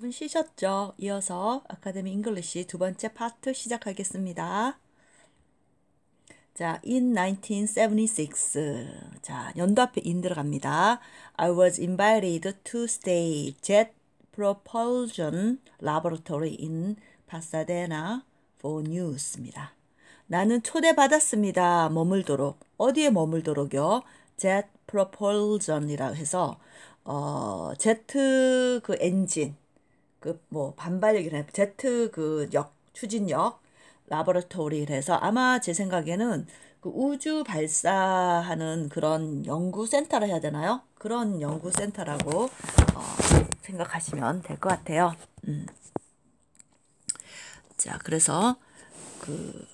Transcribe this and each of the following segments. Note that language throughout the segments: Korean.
여분 쉬셨죠? 이어서 아카데미 잉글리시 두 번째 파트 시작하겠습니다. 자, in 1976. 자, 연도 앞에 in 들어갑니다. I was invited to stay jet propulsion laboratory in Pasadena for news입니다. 나는 초대받았습니다. 머물도록. 어디에 머물도록요? jet propulsion이라고 해서 어, 제트 그 엔진 그뭐반발력이나 제트 그역 추진력 라보라토리 그래서 아마 제 생각에는 그 우주 발사하는 그런 연구센터라 해야 되나요? 그런 연구센터라고 어, 생각하시면 될 것 같아요. 음. 자, 그래서 그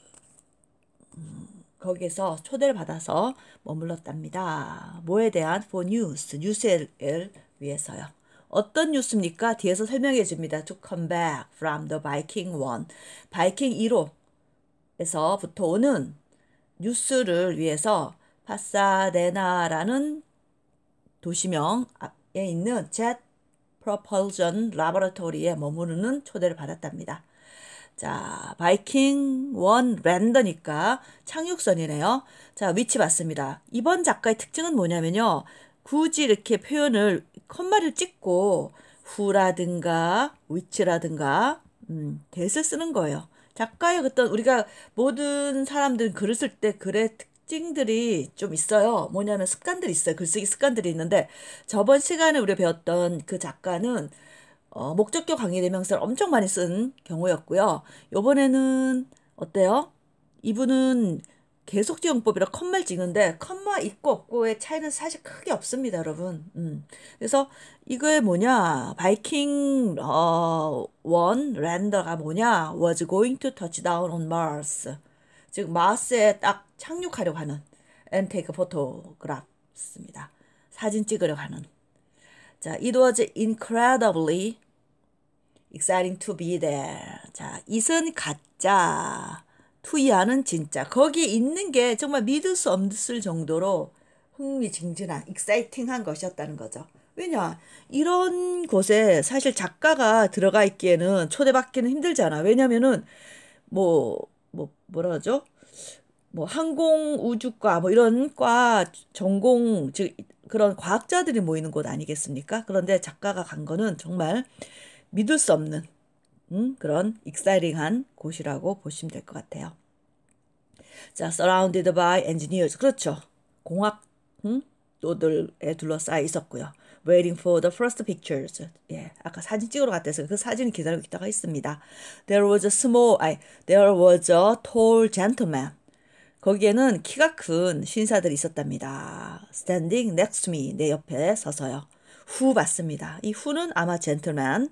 음, 거기에서 초대를 받아서 머물렀답니다. 뭐에 대한 for news, 뉴스를 위해서요. 어떤 뉴스입니까? 뒤에서 설명해 줍니다. To come back from the Viking 1. 바이킹 1호에서부터 오는 뉴스를 위해서 파사데나라는 도시명 앞에 있는 젯 프로펄전 라버라토리에 머무르는 초대를 받았답니다. 자, 바이킹 원 랜더니까 착륙선이네요. 자, 위치 봤습니다 이번 작가의 특징은 뭐냐면요. 굳이 이렇게 표현을 컴마를 찍고 후라든가 위치라든가 음, 대서 쓰는 거예요. 작가의 어떤 우리가 모든 사람들 글을 쓸 때 글의 특징들이 좀 있어요. 뭐냐면 습관들이 있어요. 글쓰기 습관들이 있는데 저번 시간에 우리가 배웠던 그 작가는 어, 목적격 관계대명사를 엄청 많이 쓴 경우였고요. 요번에는 어때요? 이분은 계속지원법이라 컴마를 찍는데 컴마 있고 없고의 차이는 사실 크게 없습니다 여러분 음. 그래서 이거에 뭐냐 바이킹 어, 원 랜더가 뭐냐 was going to touch down on Mars 즉 마스에 딱 착륙하려고 하는 and take p h o t o g r a p h 입니다 사진 찍으려고 하는 자 it was incredibly exciting to be there 자 이은 가짜 투이하는 진짜 거기 있는 게 정말 믿을 수 없을 정도로 흥미진진한 익사이팅한 것이었다는 거죠. 왜냐 이런 곳에 사실 작가가 들어가 있기에는 초대받기는 힘들잖아. 왜냐면은 뭐뭐 뭐, 뭐라 죠뭐 항공 우주과 뭐 이런 과 전공 즉 그런 과학자들이 모이는 곳 아니겠습니까? 그런데 작가가 간 거는 정말 믿을 수 없는 음, 그런 익사이링한 곳이라고 보시면 될 것 같아요. 자, surrounded by engineers. 그렇죠. 공학 음? 또들에 둘러싸여 있었고요. waiting for the first pictures. 예, 아까 사진 찍으러 갔대서 그 사진을 기다리고 있다가 있습니다. There was a small, 아니, there was a tall gentleman. 거기에는 키가 큰 신사들이 있었답니다. Standing next to me, 내 옆에 서서요. 후 h 봤습니다. 이후는 아마 젠 e n t l e m a n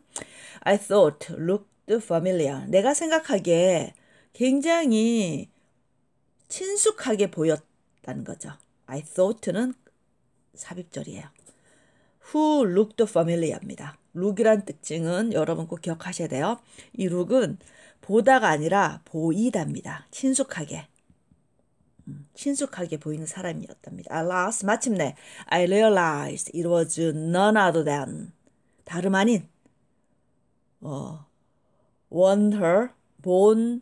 I thought looked familiar. 내가 생각하기에 굉장히 친숙하게 보였다는 거죠. I thought는 삽입절이에요. Who looked familiar입니다. look이란 특징은 여러분 꼭 기억하셔야 돼요. 이 look은 보다가 아니라 보이답니다. 친숙하게. 친숙하게 보이는 사람이었답니다. Alas, 마침내 I realized it was none other than 다름 아닌 어, Wonder Bon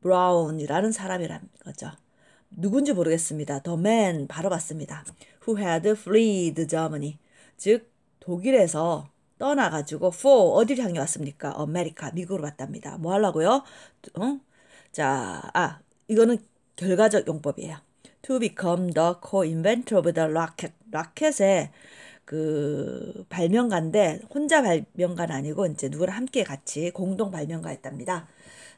Brown이라는 사람이라 거죠. 누군지 모르겠습니다. The man 바로 봤습니다. Who had fled Germany 즉 독일에서 떠나가지고 for 어디를 향해 왔습니까? 아메리카 미국으로 왔답니다. 뭐 하려고요? 응? 자, 아 이거는 결과적 용법이에요. To become the co-inventor of the rocket. 라켓의 그 발명가인데 혼자 발명가는 아니고 이제 누구랑 함께 같이 공동 발명가였답니다.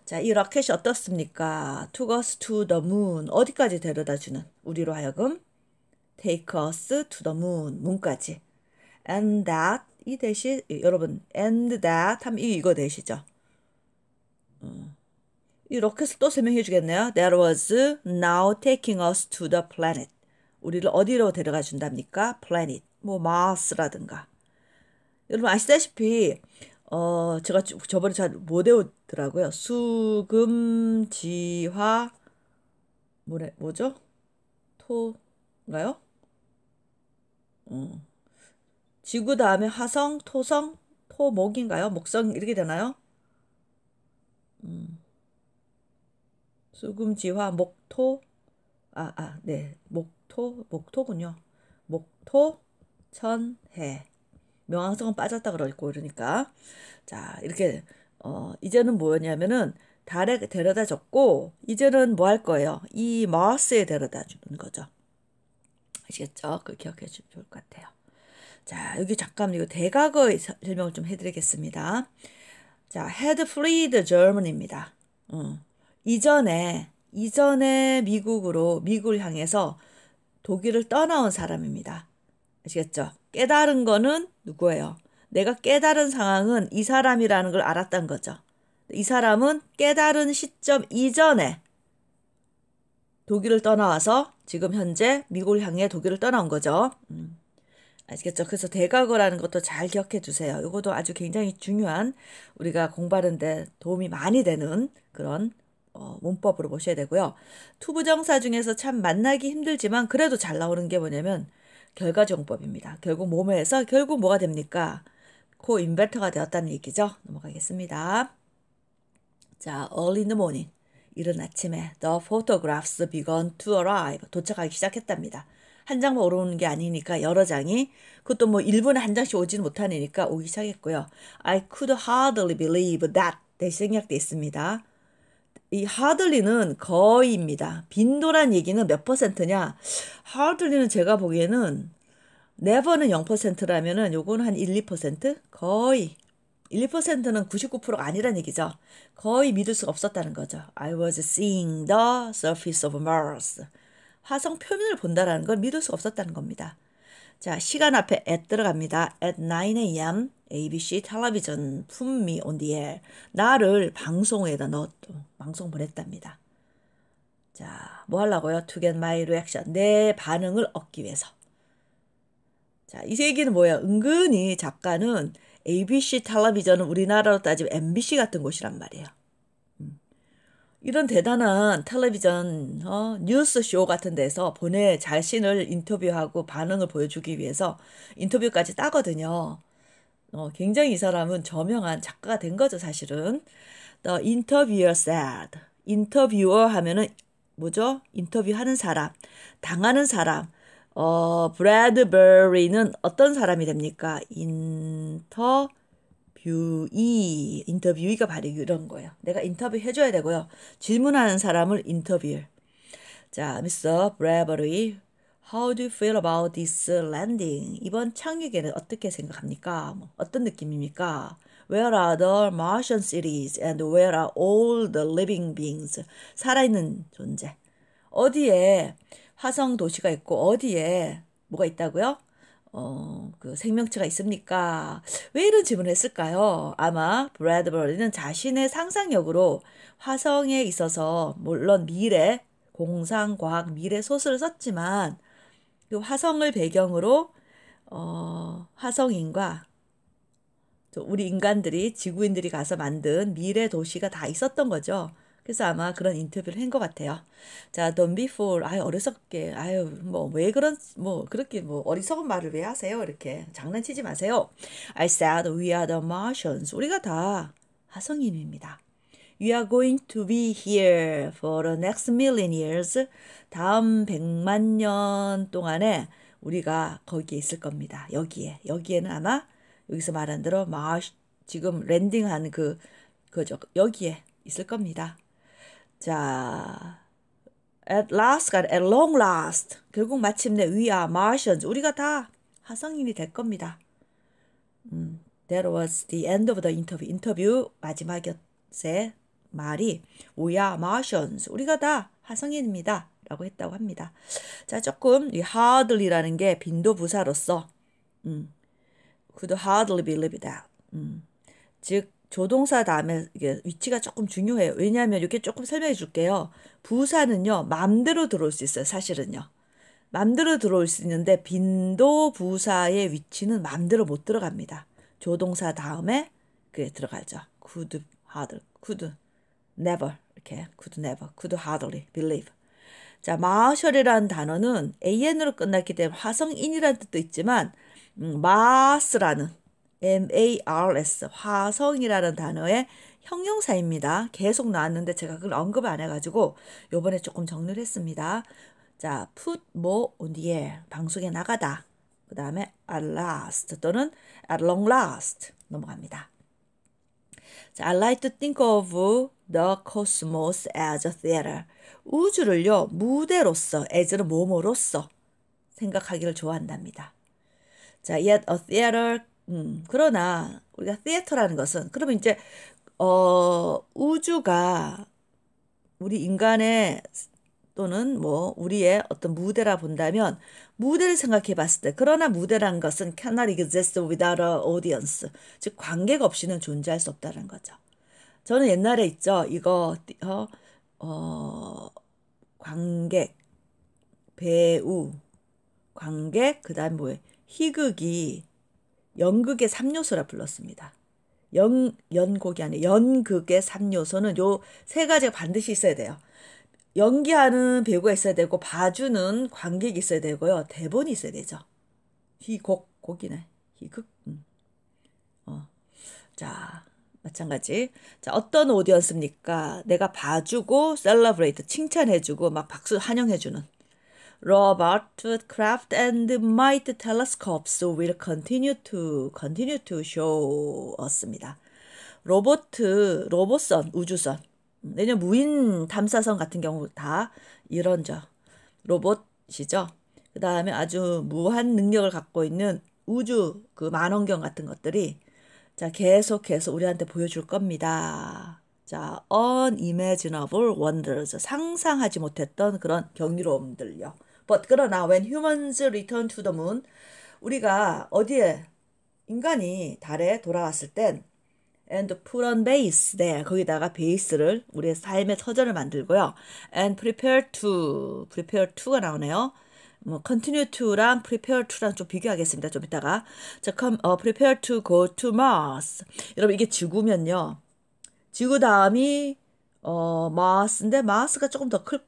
자, 이 라켓이 어떻습니까? To us to the moon. 어디까지 데려다 주는? 우리로 하여금 take us to the moon. 문까지. And that 이 대시 여러분 and that 하면 이거 되시죠? 음. 이 로켓을 또 설명해 주겠네요. That was now taking us to the planet. 우리를 어디로 데려가 준답니까? planet. 뭐 마스라든가. 여러분 아시다시피 어 제가 저번에 잘 못 외우더라고요. 수금지화 뭐래 뭐죠? 토인가요? 음. 지구 다음에 화성, 토성, 토목인가요? 목성 이렇게 되나요? 음. 수금지화 목토 아 아네 목토 목토군요. 목토 천해 명왕성은 빠졌다 그러고 이러니까 자 이렇게 어 이제는 뭐냐면은 달에 데려다 줬고 이제는 뭐 할 거예요? 이 마스에 데려다 주는 거죠. 아시겠죠? 그 기억해 주면 좋을 것 같아요. 자 여기 잠깐 이거 대각의 설명을 좀 해드리겠습니다. 자 had freed Germany입니다. 음. 이전에 이전에 미국으로 미국을 향해서 독일을 떠나온 사람입니다. 아시겠죠? 깨달은 거는 누구예요? 내가 깨달은 상황은 이 사람이라는 걸 알았단 거죠. 이 사람은 깨달은 시점 이전에 독일을 떠나와서 지금 현재 미국을 향해 독일을 떠나온 거죠. 음. 아시겠죠? 그래서 대각어라는 것도 잘 기억해 두세요. 이것도 아주 굉장히 중요한 우리가 공부하는데 도움이 많이 되는 그런 어, 문법으로 보셔야 되고요. 투부정사 중에서 참 만나기 힘들지만 그래도 잘 나오는 게 뭐냐면 결과정법입니다. 결국 몸에서 결국 뭐가 됩니까? 코 인베터가 되었다는 얘기죠. 넘어가겠습니다. 자, early in the morning. 이른 아침에 the photographs began to arrive. 도착하기 시작했답니다. 한 장만 오르는 게 아니니까 여러 장이 그것도 뭐 1분에 한 장씩 오지는 못하니까 오기 시작했고요. I could hardly believe that 대신략돼 있습니다. 이 하들리는 거의입니다. 빈도란 얘기는 몇 퍼센트냐? 하들리는 제가 보기에는 네버는 0%라면은 요건 한 1, 2% 거의 1, 2%는 99%가 아니란 얘기죠. 거의 믿을 수가 없었다는 거죠. I was seeing the surface of Mars. 화성 표면을 본다라는 걸 믿을 수가 없었다는 겁니다. 자, 시간 앞에 at 들어갑니다. At 9 a.m. ABC 텔레비전 품미 온디에 나를 방송에다 넣었 방송 보냈답니다. 자, 뭐 하려고요? To get my reaction. 내 반응을 얻기 위해서. 자, 이 얘기는 뭐야? 은근히 작가는 ABC 텔레비전은 우리나라로 따지면 MBC 같은 곳이란 말이에요. 음. 이런 대단한 텔레비전 어, 뉴스쇼 같은 데서 보내 자신을 인터뷰하고 반응을 보여주기 위해서 인터뷰까지 따거든요. 어, 굉장히 이 사람은 저명한 작가가 된 거죠, 사실은. The interviewer said. interviewer 하면은 뭐죠? 인터뷰하는 사람, 당하는 사람. 어, 브래드버리는 어떤 사람이 됩니까? 인터 뷰이 인터뷰이가 바로 이런 거예요. 내가 인터뷰 해줘야 되고요. 질문하는 사람을 인터뷰. 자, 미스터 브래버리 How do you feel about this landing? 이번 착륙에는 어떻게 생각합니까? 뭐, 어떤 느낌입니까? Where are the Martian cities and where are all the living beings? 살아있는 존재. 어디에 화성 도시가 있고 어디에 뭐가 있다고요? 어, 그 생명체가 있습니까? 왜 이런 질문을 했을까요? 아마 브래드버리는 자신의 상상력으로 화성에 있어서 물론 미래 공상과학 미래 소설을 썼지만 그 화성을 배경으로 어, 화성인과 우리 인간들이 지구인들이 가서 만든 미래 도시가 다 있었던 거죠. 그래서 아마 그런 인터뷰를 한 것 같아요. 자, Don't be fool. 아유, 어리석게. 아유, 뭐, 왜 그런, 뭐, 그렇게, 뭐, 어리석은 말을 왜 하세요? 이렇게. 장난치지 마세요. I said we are the Martians. 우리가 다 화성인입니다. You are going to be here for the next million years. 다음 100만 년 동안에 우리가 거기에 있을 겁니다. 여기에. 여기에는 아마 여기서 말한 대로 막 지금 랜딩한 그 그죠. 여기에 있을 겁니다. 자, at last가 at long last. 결국 마침내 we are Martians. 우리가 다 화성인이 될 겁니다. 음, that was the end of the interview. 인터뷰 마지막이었어요. 말이 We are Martians. 우리가 다 화성인입니다. 라고 했다고 합니다. 자, 조금 이 hardly라는 게 빈도 부사로서 음, could hardly believe that. 음, 즉 조동사 다음에 이게 위치가 조금 중요해요. 왜냐하면 이렇게 조금 설명해 줄게요. 부사는요, 맘대로 들어올 수 있어요. 사실은요. 맘대로 들어올 수 있는데 빈도 부사의 위치는 맘대로 못 들어갑니다. 조동사 다음에 그게 들어가죠. could, hard, could. never 이렇게 could never, could hardly believe. 자, 마셜이라는 단어는 an으로 끝났기 때문에 화성인이라는 뜻도 있지만 음, 마스라는 mars 화성이라는 단어의 형용사입니다. 계속 나왔는데 제가 그걸 언급 안 해가지고 요번에 조금 정리를 했습니다. 자, put more on the air 방송에 나가다. 그 다음에 at last 또는 at long last 넘어갑니다. I like to think of the cosmos as a theater. 우주를요, 무대로서, as는 뭐뭐로서 생각하기를 좋아한답니다. 자, yet a theater, 음, 그러나 우리가 theater라는 것은, 그러면 이제, 어, 우주가 우리 인간의 또는 뭐 우리의 어떤 무대라 본다면 무대를 생각해 봤을 때 그러나 무대란 것은 cannot exist without a audience 즉 관객 없이는 존재할 수 없다는 거죠. 저는 옛날에 있죠 이거 어, 어 관객 배우 관객 그다음 뭐에 희극이 연극의 3요소라 불렀습니다. 연, 연곡이 아니라 연극의 3요소는 요 세 가지가 반드시 있어야 돼요. 연기하는 배우가 있어야 되고 봐주는 관객이 있어야 되고요. 대본이 있어야 되죠. 희곡 곡이네. 희극. 음. 어. 자, 마찬가지. 자, 어떤 오디언스입니까? 내가 봐주고 셀러브레이트 칭찬해주고 막 박수 환영해주는. Robert Kraft and Might Telescopes will continue to continue to show us입니다. 로버트 로봇선 우주선 내년 무인 담사선 같은 경우 다 이런 저 로봇이죠. 그 다음에 아주 무한 능력을 갖고 있는 우주 그 만원경 같은 것들이 자 계속해서 우리한테 보여줄 겁니다. 자 unimaginable wonders 상상하지 못했던 그런 경이로움들요. But 그러나 when humans return to the moon 우리가 어디에 인간이 달에 돌아왔을 땐 and put on base. 네, 거기다가 베이스를 우리의 삶의 서전을 만들고요. and prepare to, prepare to가 나오네요. 뭐 continue to랑 prepare to랑 좀 비교하겠습니다. 좀 이따가. 자, come, 어, prepare to go to Mars. 여러분 이게 지구면요. 지구 다음이 어, 마스인데 마스가 조금 더 클,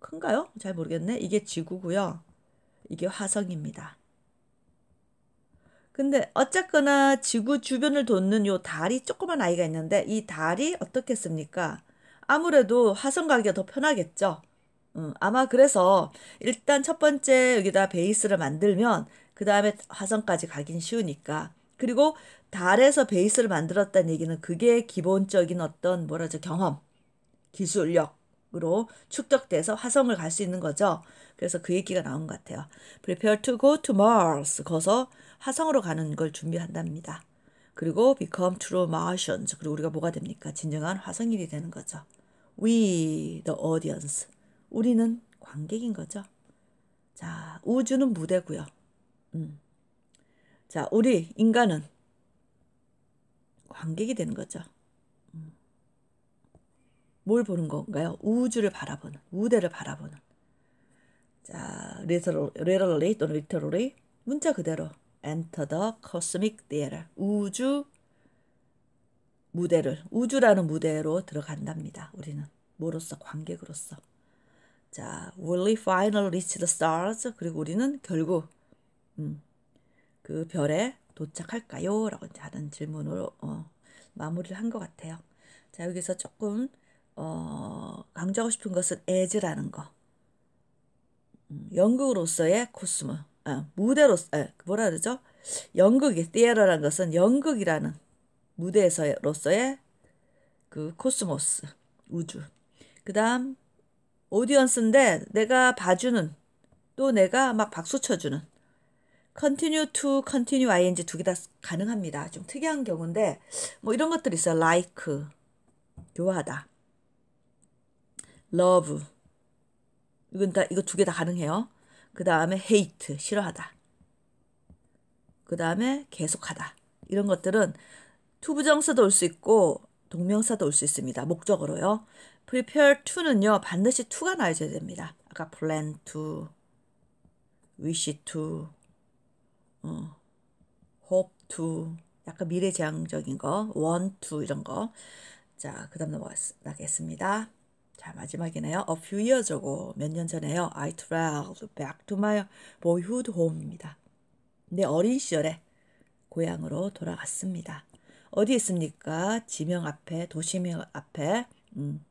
큰가요? 잘 모르겠네. 이게 지구고요. 이게 화성입니다. 근데 어쨌거나 지구 주변을 돕는 요 달이 조그만 아이가 있는데 이 달이 어떻겠습니까? 아무래도 화성 가기가 더 편하겠죠. 음, 아마 그래서 일단 첫 번째 여기다 베이스를 만들면 그 다음에 화성까지 가긴 쉬우니까 그리고 달에서 베이스를 만들었다는 얘기는 그게 기본적인 어떤 뭐라 죠 경험 기술력 으로 축적돼서 화성을 갈 수 있는 거죠. 그래서 그 얘기가 나온 것 같아요. Prepare to go to Mars. 거서 화성으로 가는 걸 준비한답니다. 그리고 become true Martians. 그리고 우리가 뭐가 됩니까? 진정한 화성인이 되는 거죠. We, the audience. 우리는 관객인 거죠. 자, 우주는 무대고요. 음. 자, 우리 인간은 관객이 되는 거죠. 뭘 보는 건가요? 우주를 바라보는, 우대를 바라보는. 자, 레터럴리 또는 리터럴리 문자 그대로 Enter the c 우주 무대를 우주라는 무대로 들어간답니다. 우리는 뭐로서 관객으로서 자, will we finally reach the stars? 그리고 우리는 결국 음, 그 별에 도착할까요? 라고 하는 질문으로 어, 마무리를 한 것 같아요. 자, 여기서 조금 어, 강조하고 싶은 것은 에즈라는 거. 연극으로서의 음, 코스모, 아, 무대로서, 아, 뭐라 그러죠? 연극이, 띠에러란 것은 연극이라는 무대에서로서의 그 코스모스, 우주. 그 다음, 오디언스인데 내가 봐주는, 또 내가 막 박수 쳐주는. continue to, continue ing 두 개 다 가능합니다. 좀 특이한 경우인데, 뭐 이런 것들이 있어요. like, 교화하다. love 이건 다 이거 두 개 다 가능해요. 그 다음에 hate 싫어하다. 그 다음에 계속하다 이런 것들은 투부정사도 올 수 있고 동명사도 올 수 있습니다. 목적으로요. prepare to는요 반드시 to가 나와야 줘 됩니다. 아까 plan to, wish to, 어, hope to 약간 미래지향적인 거, want to 이런 거. 자, 그 다음 넘어가겠습니다. 자 마지막이네요. A few years ago 몇 년 전에요. I traveled back to my boyhood home입니다. 내 어린 시절에 고향으로 돌아갔습니다. 어디 있습니까? 지명 앞에 도시명 앞에 음,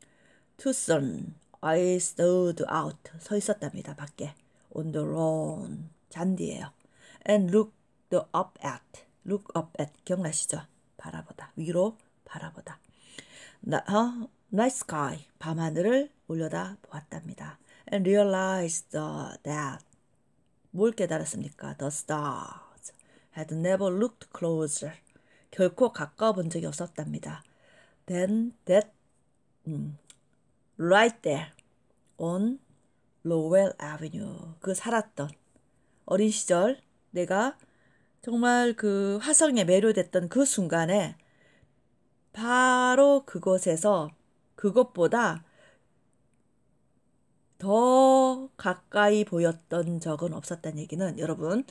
Tucson I stood out 서 있었답니다. 밖에 on the lawn 잔디예요. And looked up at look up at 기억나시죠? 바라보다 위로 바라보다 나 어? night sky 밤하늘을 올려다 보았답니다. And realized that 뭘 깨달았습니까? The stars had never looked closer. 결코 가까워 본 적이 없었답니다. Then that 음, right there on Lowell Avenue 그 살았던 어린 시절 내가 정말 그 화성에 매료됐던 그 순간에 바로 그곳에서 그것보다 더 가까이 보였던 적은 없었다는 얘기는 여러분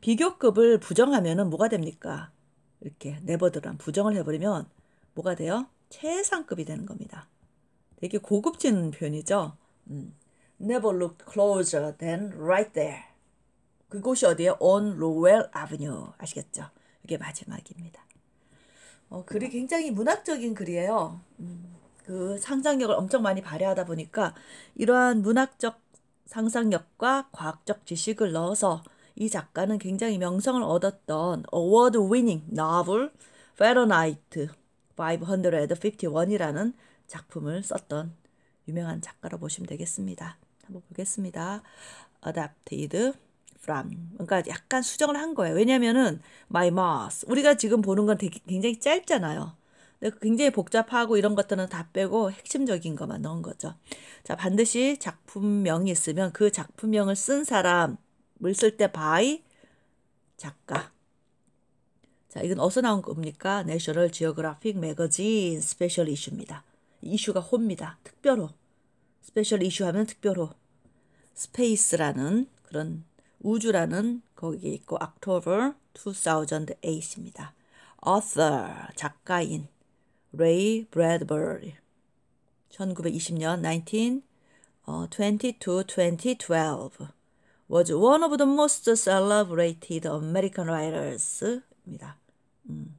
비교급을 부정하면 뭐가 됩니까? 이렇게 네버드란 부정을 해버리면 뭐가 돼요? 최상급이 되는 겁니다. 되게 고급진 표현이죠. 음. Never looked closer than right there. 그곳이 어디에 On Lowell Avenue. 아시겠죠? 이게 마지막입니다. 어, 글이 굉장히 문학적인 글이에요. 음. 그 상상력을 엄청 많이 발휘하다 보니까 이러한 문학적 상상력과 과학적 지식을 넣어서 이 작가는 굉장히 명성을 얻었던 어워드 위닝 노블 페러나이트 551이라는 작품을 썼던 유명한 작가로 보시면 되겠습니다. 한번 보겠습니다. a d a 이드 e d from 그러니까 약간 수정을 한 거예요. 왜냐면은 my mouse 우리가 지금 보는 건 되게, 굉장히 짧잖아요. 네, 굉장히 복잡하고 이런 것들은 다 빼고 핵심적인 것만 넣은 거죠. 자, 반드시 작품명이 있으면 그 작품명을 쓴 사람을 쓸때 by 작가. 자, 이건 어디서 나온 겁니까? National Geographic Magazine Special Issue입니다. 이슈가 호입니다. 특별호. 스페셜 이슈 하면 특별호. 스페이스라는 그런 우주라는 거기 있고 October 2008입니다. author 작가인 레이 브래드버리 1920년 19 어, 22, 2012 was one of the most celebrated American writers입니다. 음.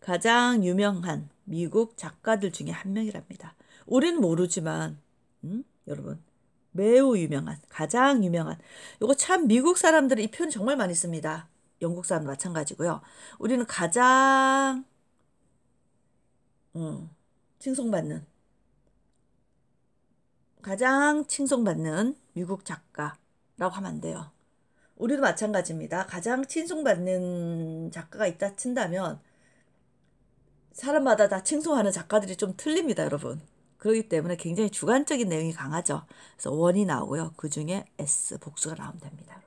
가장 유명한 미국 작가들 중에 한 명이랍니다. 우리는 모르지만 음? 여러분 매우 유명한 가장 유명한 이거 참 미국 사람들이 이 표현 정말 많이 씁니다. 영국 사람 마찬가지고요. 우리는 가장 어, 칭송받는 가장 칭송받는 미국 작가라고 하면 안 돼요. 우리도 마찬가지입니다. 가장 칭송받는 작가가 있다 친다면 사람마다 다 칭송하는 작가들이 좀 틀립니다, 여러분. 그렇기 때문에 굉장히 주관적인 내용이 강하죠. 그래서 원이 나오고요. 그 중에 S 복수가 나오면 됩니다.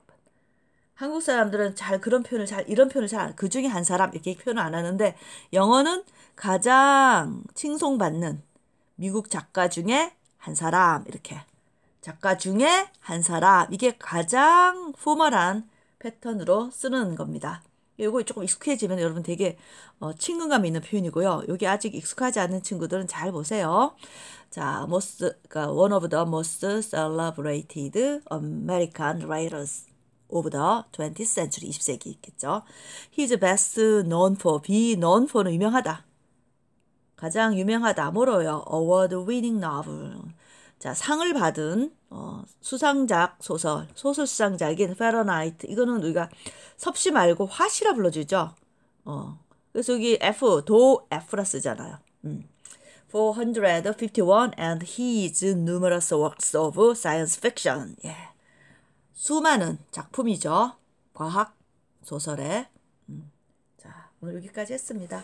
한국 사람들은 잘 그런 표현을 잘 이런 표현을 잘 그 중에 한 사람 이렇게 표현을 안 하는데 영어는 가장 칭송받는 미국 작가 중에 한 사람 이렇게 작가 중에 한 사람 이게 가장 포멀한 패턴으로 쓰는 겁니다. 요거 조금 익숙해지면 여러분 되게 어, 친근감 있는 표현이고요. 여기 아직 익숙하지 않은 친구들은 잘 보세요. 자, most, 그러니까 one of the most celebrated American writers. of the 20th century 20세기 있겠죠. He's best known for be known for는 유명하다. 가장 유명하다 뭐로요? Award winning novel. 자, 상을 받은 어, 수상작 소설, 소설 수상작인 페러나이트. 이거는 우리가 섭씨 말고 화시라 불러주죠. 어. 그래서 여기 F, 도 F라 쓰잖아요. 음. 451 and his numerous works of science fiction. 예. 수많은 작품이죠. 과학 소설에. 음. 자, 오늘 여기까지 했습니다.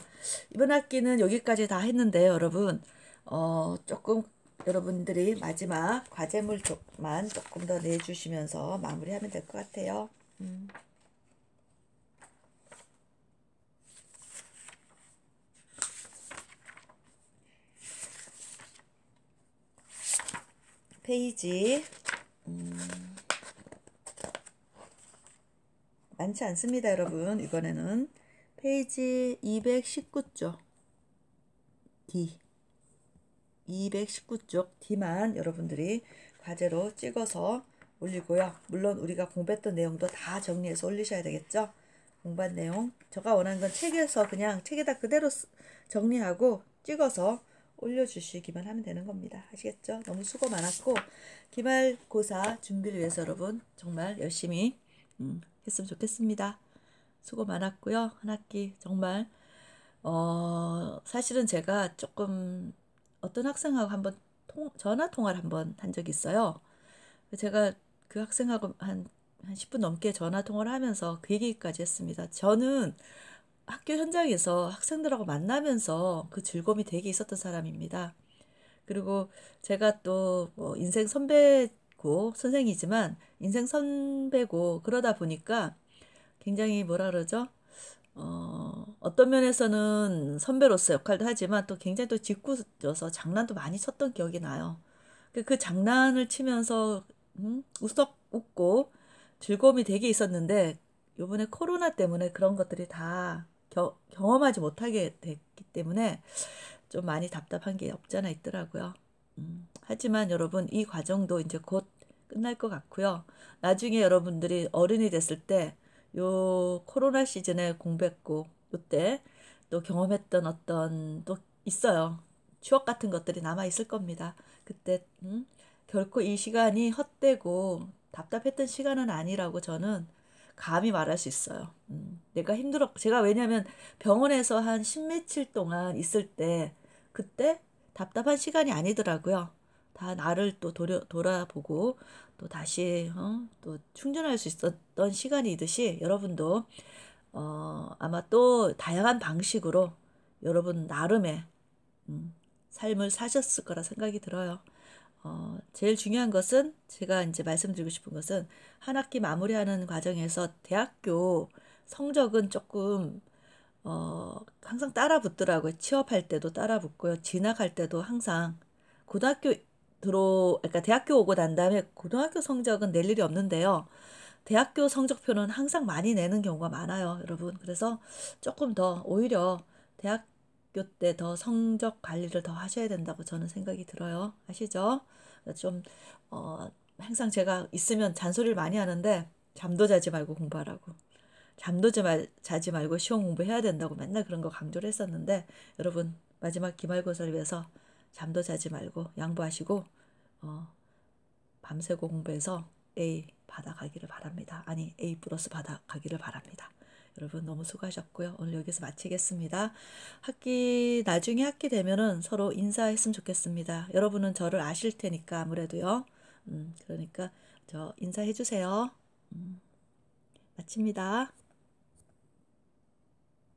이번 학기는 여기까지 다 했는데요, 여러분. 어, 조금 여러분들이 마지막 과제물만 조금 더 내주시면서 마무리하면 될 것 같아요. 음. 페이지 음. 많지 않습니다, 여러분. 이번에는 페이지 219쪽 D 219쪽 D만 여러분들이 과제로 찍어서 올리고요. 물론 우리가 공부했던 내용도 다 정리해서 올리셔야 되겠죠. 공부한 내용 제가 원하는 건 책에서 그냥 책에다 그대로 정리하고 찍어서 올려주시기만 하면 되는 겁니다. 아시겠죠? 너무 수고 많았고 기말고사 준비를 위해서 여러분 정말 열심히 음, 했으면 좋겠습니다. 수고 많았고요. 한 학기 정말 어 사실은 제가 조금 어떤 학생하고 한번 통, 전화 통화를 한 번 한 적이 있어요. 제가 그 학생하고 한, 한 10분 넘게 전화 통화를 하면서 그 얘기까지 했습니다. 저는 학교 현장에서 학생들하고 만나면서 그 즐거움이 되게 있었던 사람입니다. 그리고 제가 또뭐 인생 선배 있고 선생이지만 인생 선배고 그러다 보니까 굉장히 뭐라 그러죠? 어, 어떤 면에서는 선배로서 역할도 하지만 또 굉장히 또 짓궂어서 장난도 많이 쳤던 기억이 나요. 그, 그 장난을 치면서 음, 우석 웃고 즐거움이 되게 있었는데 요번에 코로나 때문에 그런 것들이 다 겨, 경험하지 못하게 됐기 때문에 좀 많이 답답한 게 없잖아 있더라고요. 하지만 여러분 이 과정도 이제 곧 끝날 것 같고요. 나중에 여러분들이 어른이 됐을 때요 코로나 시즌에 공백고 요때 또 경험했던 어떤 또 있어요. 추억 같은 것들이 남아 있을 겁니다. 그때 음, 결코 이 시간이 헛되고 답답했던 시간은 아니라고 저는 감히 말할 수 있어요. 음, 내가 힘들었, 제가 왜냐면 병원에서 한십며칠 동안 있을 때, 그때 답답한 시간이 아니더라고요. 다 나를 또 도려, 돌아보고 또 다시 어? 또 충전할 수 있었던 시간이듯이 여러분도 어, 아마 또 다양한 방식으로 여러분 나름의 음, 삶을 사셨을 거라 생각이 들어요. 어, 제일 중요한 것은 제가 이제 말씀드리고 싶은 것은 한 학기 마무리하는 과정에서 대학교 성적은 조금 어, 항상 따라 붙더라고요. 취업할 때도 따라 붙고요. 진학할 때도 항상 고등학교 들어, 그러니까 대학교 오고 난 다음에 고등학교 성적은 낼 일이 없는데요. 대학교 성적표는 항상 많이 내는 경우가 많아요, 여러분. 그래서 조금 더 오히려 대학교 때 더 성적 관리를 더 하셔야 된다고 저는 생각이 들어요. 아시죠? 좀 어, 항상 제가 있으면 잔소리를 많이 하는데 잠도 자지 말고 공부하라고. 잠도 자지 말고 시험 공부해야 된다고 맨날 그런 거 강조를 했었는데 여러분 마지막 기말고사를 위해서 잠도 자지 말고 양보하시고 어, 밤새고 공부해서 A 받아가기를 바랍니다. 아니 A 플러스 받아가기를 바랍니다. 여러분 너무 수고하셨고요. 오늘 여기서 마치겠습니다. 학기 나중에 학기 되면은 서로 인사했으면 좋겠습니다. 여러분은 저를 아실 테니까 아무래도요. 음, 그러니까 저 인사해 주세요. 음, 마칩니다.